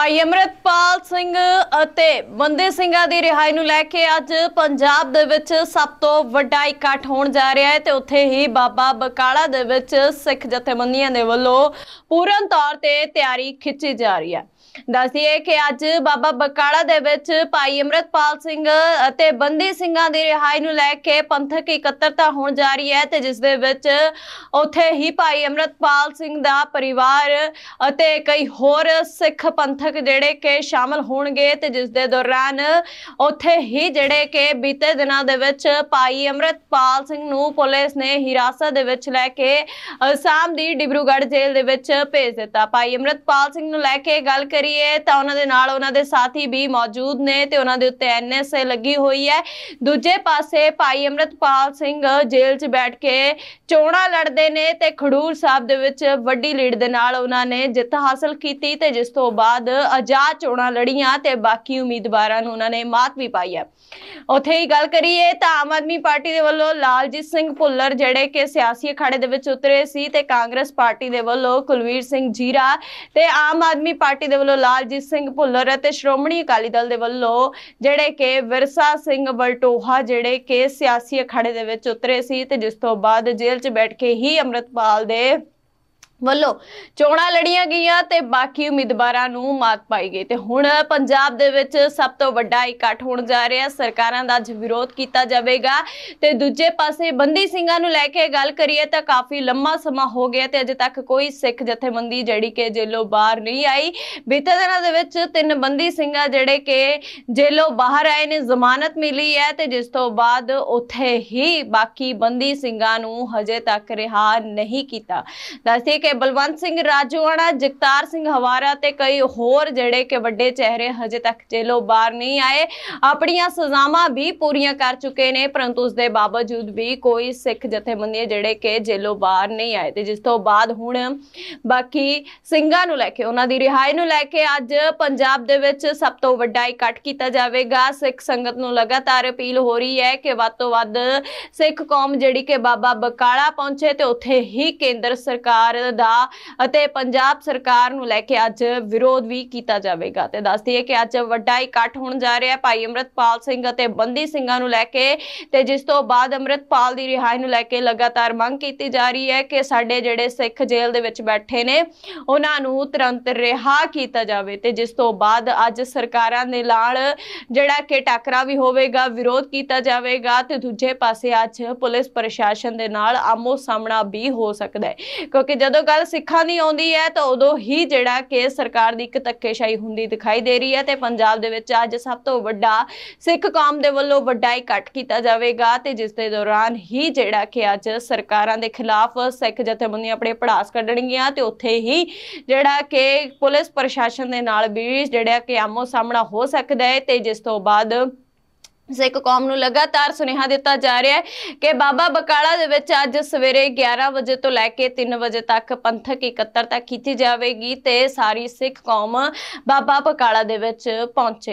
ਭਾਈ ਅਮਰਤਪਾਲ ਸਿੰਘ ਅਤੇ ਬੰਦੇ ਸਿੰਘਾਂ ਦੀ ਰਿਹਾਈ ਨੂੰ ਲੈ ਕੇ ਅੱਜ ਪੰਜਾਬ ਦੇ ਵਿੱਚ ਸਭ ਤੋਂ ਵੱਡਾ ਇਕੱਠ ਹੋਣ ਜਾ ਰਿਹਾ ਹੈ ਤੇ ਉੱਥੇ ਹੀ ਬਾਬਾ ਬਕਾਲਾ ਦੇ ਵਿੱਚ ਸਿੱਖ ਜਥੇਬੰਦੀਆਂ ਦੇ ਵੱਲੋਂ ਪੂਰਨ ਤੌਰ ਤੇ ਤਿਆਰੀ ਖਿੱਚੀ ਜਾ ਰਹੀ ਹੈ ਦੱਸਿਏ ਕਿ ਅੱਜ ਬਾਬਾ ਬਕਾਲਾ ਦੇ ਵਿੱਚ ਭਾਈ ਅਮਰਤਪਾਲ ਸਿੰਘ ਅਤੇ ਬੰਦੀ ਸਿੰਘਾਂ ਦੀ ਰਿਹਾਈ ਨੂੰ ਲੈ ਕੇ ਪੰਥਕ ਇਕੱਤਰਤਾ ਹੋਣ ਜਾ ਰਹੀ ਹੈ ਤੇ ਜਿਸ ਦੇ ਵਿੱਚ ਉੱਥੇ ਹੀ ਭਾਈ ਅਮਰਤਪਾਲ ਸਿੰਘ ਦਾ ਪਰਿਵਾਰ ਅਤੇ ਕਈ ਹੋਰ ਸਿੱਖ ਪੰਥਕ ਬੈਠਕ ਜਿਹੜੇ ਕਿ ਸ਼ਾਮਲ ਹੋਣਗੇ ਤੇ ਜਿਸ ਦੇ ਦੌਰਾਨ ਉੱਥੇ ਹੀ ਜਿਹੜੇ ਕਿ ਬੀਤੇ ਦਿਨਾਂ ਦੇ ਵਿੱਚ ਪਾਈ ਅਮਰਤਪਾਲ ਸਿੰਘ ਨੂੰ ਪੁਲਿਸ ਨੇ ਹਿਰਾਸਤ ਦੇ ਵਿੱਚ ਲੈ ਕੇ ਅਸਾਮ ਦੀ ਡਿਬਰੂਗੜ੍ਹ ਜੇਲ੍ਹ ਦੇ ਵਿੱਚ ਭੇਜ ਦਿੱਤਾ ਪਾਈ ਅਮਰਤਪਾਲ ਸਿੰਘ ਨੂੰ ਲੈ ਕੇ ਗੱਲ ਕਰੀਏ ਤਾਂ ਉਹਨਾਂ ਦੇ ਨਾਲ ਉਹਨਾਂ ਦੇ ਸਾਥੀ ਵੀ ਮੌਜੂਦ ਨੇ ਤੇ ਉਹਨਾਂ ਦੇ ਉੱਤੇ ਐਨਐਸਏ ਲੱਗੀ ਹੋਈ ਹੈ ਦੂਜੇ ਪਾਸੇ ਪਾਈ ਅਮਰਤਪਾਲ ਸਿੰਘ ਜੇਲ੍ਹ 'ਚ ਬੈਠ ਕੇ ਚੋਣਾ ਲੜਦੇ ਨੇ ਤੇ ਖਡੂਰ ਸਾਹਿਬ ਦੇ ਵਿੱਚ ਵੱਡੀ ਲੀਡ ਦੇ ਨਾਲ ਉਹਨਾਂ ਨੇ ਜਿੱਤ ਹਾਸਲ ਕੀਤੀ ਤੇ ਜਿਸ ਤੋਂ ਬਾਅਦ ਆਜ਼ਾਦ ਚੋਣਾਂ ਲੜੀਆਂ ਤੇ ਬਾਕੀ ਉਮੀਦਵਾਰਾਂ ਨੂੰ ਉਹਨਾਂ ਨੇ ਮਾਤ ਵੀ ਪਾਈ ਹੈ ਉਥੇ ਹੀ ਗੱਲ ਕਰੀਏ ਤਾਂ ਆਮ ਆਦਮੀ ਪਾਰਟੀ ਦੇ ਵੱਲੋਂ ਲਾਲਜੀਤ ਸਿੰਘ ਭੁੱਲਰ ਜਿਹੜੇ ਕਿ ਸਿਆਸੀ ਅਖਾੜੇ ਦੇ ਵਿੱਚ ਉਤਰੇ ਸੀ ਤੇ ਕਾਂਗਰਸ ਪਾਰਟੀ ਦੇ ਵੱਲੋਂ ਕੁਲਵੀਰ ਸਿੰਘ ਜੀਰਾ ਤੇ ਆਮ ਆਦਮੀ ਪਾਰਟੀ ਦੇ ਵੱਲੋਂ ਲਾਲਜੀਤ ਸਿੰਘ ਭੁੱਲਰ ਅਤੇ ਸ਼੍ਰੋਮਣੀ ਅਕਾਲੀ ਦਲ ਦੇ ਵੱਲੋਂ ਜਿਹੜੇ ਕਿ ਵਿਰਸਾ ਸਿੰਘ ਬਲਟੋਹਾ ਜਿਹੜੇ ਕਿ ਸਿਆਸੀ ਅਖਾੜੇ ਦੇ ਵਿੱਚ ਉਤਰੇ ਸੀ ਤੇ ਜਿਸ ਤੋਂ ਬਾਅਦ ਜੇਲ੍ਹ 'ਚ ਬੈਠ ਕੇ ਹੀ ਅਮਰਤਪਾਲ ਦੇ ਵੱਲੋਂ ਚੋਣਾਂ ਲੜੀਆਂ ਗਈਆਂ ਤੇ ਬਾਕੀ ਉਮੀਦਵਾਰਾਂ ਨੂੰ ਮਾਤ ਪਾਈ ਗਈ ਤੇ ਹੁਣ ਪੰਜਾਬ ਦੇ ਵਿੱਚ ਸਭ ਤੋਂ ਵੱਡਾ ਇਕੱਠ ਹੋਣ ਜਾ ਰਿਹਾ ਸਰਕਾਰਾਂ ਦਾ ਅੱਜ ਵਿਰੋਧ ਕੀਤਾ ਜਾਵੇਗਾ ਤੇ ਦੂਜੇ ਪਾਸੇ ਬੰਦੀ ਸਿੰਘਾਂ ਨੂੰ ਲੈ ਕੇ ਗੱਲ ਕਰੀਏ ਤਾਂ ਕਾਫੀ ਲੰਮਾ ਸਮਾਂ ਹੋ ਗਿਆ ਤੇ ਅਜੇ ਤੱਕ ਕੋਈ ਸਿੱਖ ਜਥੇਬੰਦੀ ਜਿਹੜੀ ਕਿ ਜੇਲੋਂ ਬਾਹਰ ਨਹੀਂ ਆਈ ਬੀਤੇ ਦਿਨਾਂ ਦੇ ਵਿੱਚ ਤਿੰਨ ਬੰਦੀ ਸਿੰਘਾਂ ਜਿਹੜੇ ਕਿ ਜੇਲੋਂ ਬਾਹਰ ਆਏ ਨੇ ਜ਼ਮਾਨਤ ਮਿਲੀ ਹੈ ਤੇ ਜਿਸ ਤੋਂ ਬਾਅਦ ਉੱਥੇ ਹੀ ਬਾਕੀ ਬੰਦੀ ਸਿੰਘਾਂ ਨੂੰ ਹਜੇ ਤੱਕ ਰਿਹਾ ਨਹੀਂ ਕੀਤਾ ਦੱਸਦੇ ਕਿ ਕਿ ਬਲਵੰਤ ਸਿੰਘ ਰਾਜੂਆਣਾ ਜਗਤਾਰ ਸਿੰਘ ਹਵਾਰਾ ਤੇ ਕਈ ਹੋਰ ਜਿਹੜੇ ਕਿ ਵੱਡੇ ਚਿਹਰੇ ਹਜੇ ਤੱਕ ਜੇਲੋਂ ਬਾਹਰ ਨਹੀਂ ਆਏ ਆਪਣੀਆਂ ਸਜ਼ਾਵਾਂ ਵੀ ਪੂਰੀਆਂ ਕਰ ਚੁੱਕੇ ਨੇ ਪਰੰਤੂ ਉਸ ਦੇ ਬਾਵਜੂਦ ਵੀ ਕੋਈ ਸਿੱਖ ਜਥੇਬੰਦੀ ਜਿਹੜੇ ਕਿ ਜੇਲੋਂ ਬਾਹਰ ਨਹੀਂ ਆਏ ਤੇ ਜਿਸ ਤੋਂ ਬਾਅਦ ਹੁਣ ਬਾਕੀ ਸਿੰਘਾਂ ਨੂੰ ਲੈ ਕੇ ਉਹਨਾਂ ਦੀ ਰਿਹਾਈ ਨੂੰ ਲੈ ਕੇ ਅੱਜ ਪੰਜਾਬ ਦੇ ਵਿੱਚ ਸਭ ਤੋਂ ਵੱਡਾ ਇਕੱਠ ਕੀਤਾ ਜਾਵੇਗਾ ਸਿੱਖ ਸੰਗਤ ਨੂੰ ਲਗਾਤਾਰ ਅਪੀਲ ਹੋ ਰਹੀ ਹੈ ਕਿ ਵੱਧ ਤੋਂ ਵੱਧ ਸਿੱਖ ਕੌਮ ਜਿਹੜੀ ਕਿ ਬਾਬਾ ਬਕਾਲਾ ਪਹੁੰਚੇ ਤੇ ਉੱਥੇ ਹੀ ਕੇਂਦਰ ਸਰਕਾਰ ਦਾ ਅਤੇ ਪੰਜਾਬ ਸਰਕਾਰ ਨੂੰ ਲੈ ਕੇ ਅੱਜ ਵਿਰੋਧ ਵੀ ਕੀਤਾ ਜਾਵੇਗਾ ਤੇ ਦੱਸਦੀ ਹੈ ਕਿ ਅੱਜ ਵੱਡਾ ਇਕੱਠ ਹੋਣ ਜਾ ਰਿਹਾ ਹੈ ਭਾਈ ਅਮਰਤਪਾਲ ਸਿੰਘ ਅਤੇ ਬੰਦੀ ਸਿੰਘਾਂ ਨੂੰ ਲੈ ਕੇ ਤੇ ਜਿਸ ਤੋਂ ਬਾਅਦ ਅਮਰਤਪਾਲ ਦੀ ਰਿਹਾਈ ਨੂੰ ਲੈ ਕੇ ਲਗਾਤਾਰ ਮੰਗ ਕੀਤੀ ਜਾ ਰਹੀ ਹੈ ਕਿ ਸਾਡੇ ਜਿਹੜੇ ਸਿੱਖ ਜੇਲ੍ਹ ਦੇ ਵਿੱਚ ਬੈਠੇ ਨੇ ਉਹਨਾਂ ਨੂੰ ਤੁਰੰਤ ਰਿਹਾ ਕੀਤਾ ਜਾਵੇ ਤੇ ਜਿਸ ਤੋਂ ਬਾਅਦ ਅੱਜ ਸਰਕਾਰਾਂ ਦੇ ਨਾਲ ਜਿਹੜਾ ਕਿ ਟਕਰਾ ਵੀ ਹੋਵੇਗਾ ਵਿਰੋਧ ਕੀਤਾ ਜਾਵੇਗਾ ਤੇ ਦੂਜੇ ਪਾਸੇ ਅੱਜ ਪੁਲਿਸ ਪ੍ਰਸ਼ਾਸਨ ਦੇ ਨਾਲ ਆਮੋ ਸਾਹਮਣਾ ਵੀ ਹੋ ਸਕਦਾ ਹੈ ਕਿਉਂਕਿ ਜਦੋਂ ਗੱਲ ਸਿੱਖਾਂ ਦੀ ਆਉਂਦੀ ਹੈ ਤਾਂ ਉਦੋਂ ਹੀ ਜਿਹੜਾ ਕਿ ਸਰਕਾਰ ਦੀ ਇੱਕ ਧੱਕੇਸ਼ਾਹੀ ਹੁੰਦੀ ਦਿਖਾਈ ਦੇ ਰਹੀ ਹੈ ਤੇ ਪੰਜਾਬ ਦੇ ਵਿੱਚ ਅੱਜ ਸਭ ਤੋਂ ਵੱਡਾ ਸਿੱਖ ਕੌਮ ਦੇ ਵੱਲੋਂ ਵੱਡਾ ਇਕੱਠ ਕੀਤਾ ਜਾਵੇਗਾ ਤੇ ਜਿਸ ਦੇ ਦੌਰਾਨ ਹੀ ਜਿਹੜਾ ਕਿ ਅੱਜ ਸਰਕਾਰਾਂ ਦੇ ਖਿਲਾਫ ਸਿੱਖ ਜਥੇਬੰਦੀਆਂ ਆਪਣੇ ਪੜਾਸ ਕੱਢਣਗੀਆਂ ਤੇ ਉੱਥੇ ਹੀ ਜਿਹੜਾ ਕਿ ਪੁਲਿਸ ਪ੍ਰਸ਼ਾਸਨ ਦੇ ਨਾਲ ਵੀ ਜਿਹੜਾ ਕਿ ਆਮੋ ਸਾਹਮਣਾ ਹੋ ਸਕਦਾ ਹੈ ਤੇ ਜਿਸ ਤੋਂ ਬਾਅਦ ਸਿੱਖ ਕੌਮ ਨੂੰ ਲਗਾਤਾਰ ਸੁਨੇਹਾ ਦਿੱਤਾ ਜਾ ਰਿਹਾ ਹੈ ਕਿ ਬਾਬਾ ਬਕਾਲਾ ਦੇ ਵਿੱਚ ਅੱਜ ਸਵੇਰੇ 11 ਵਜੇ ਤੋਂ ਲੈ ਕੇ 3 ਵਜੇ ਤੱਕ ਪੰਥਕ ਇਕੱਤਰਤਾ ਕੀਤੀ ਜਾਵੇਗੀ ਤੇ ਸਾਰੀ ਸਿੱਖ ਕੌਮ ਬਾਬਾ ਬਕਾਲਾ ਦੇ ਵਿੱਚ ਪਹੁੰਚੇ